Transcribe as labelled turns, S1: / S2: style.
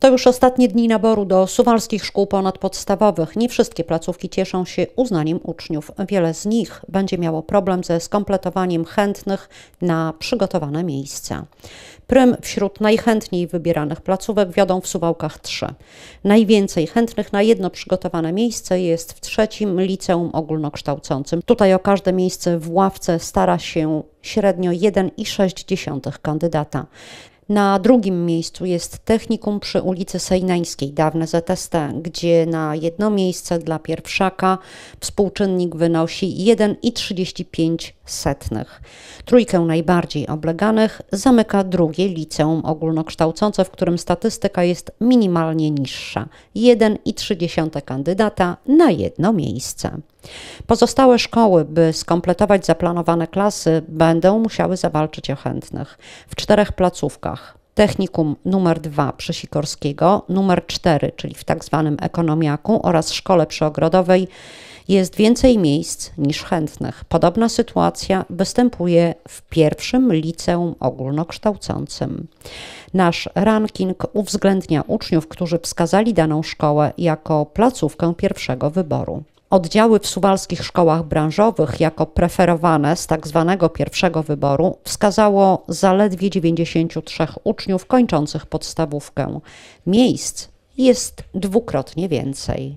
S1: To już ostatnie dni naboru do suwalskich szkół ponadpodstawowych. Nie wszystkie placówki cieszą się uznaniem uczniów. Wiele z nich będzie miało problem ze skompletowaniem chętnych na przygotowane miejsca. Prym wśród najchętniej wybieranych placówek wiodą w Suwałkach trzy. Najwięcej chętnych na jedno przygotowane miejsce jest w trzecim liceum ogólnokształcącym. Tutaj o każde miejsce w ławce stara się średnio 1,6 kandydata. Na drugim miejscu jest technikum przy ulicy Sejnańskiej, dawne ZST, gdzie na jedno miejsce dla pierwszaka współczynnik wynosi 1,35. Trójkę najbardziej obleganych zamyka drugie liceum ogólnokształcące, w którym statystyka jest minimalnie niższa 1,3 kandydata na jedno miejsce. Pozostałe szkoły, by skompletować zaplanowane klasy, będą musiały zawalczyć o chętnych w czterech placówkach. Technikum numer 2 przy Sikorskiego, numer 4, czyli w tak zwanym ekonomiaku oraz szkole przyogrodowej jest więcej miejsc niż chętnych. Podobna sytuacja występuje w pierwszym liceum ogólnokształcącym. Nasz ranking uwzględnia uczniów, którzy wskazali daną szkołę jako placówkę pierwszego wyboru. Oddziały w suwalskich szkołach branżowych jako preferowane z tak zwanego pierwszego wyboru wskazało zaledwie 93 uczniów kończących podstawówkę. Miejsc jest dwukrotnie więcej.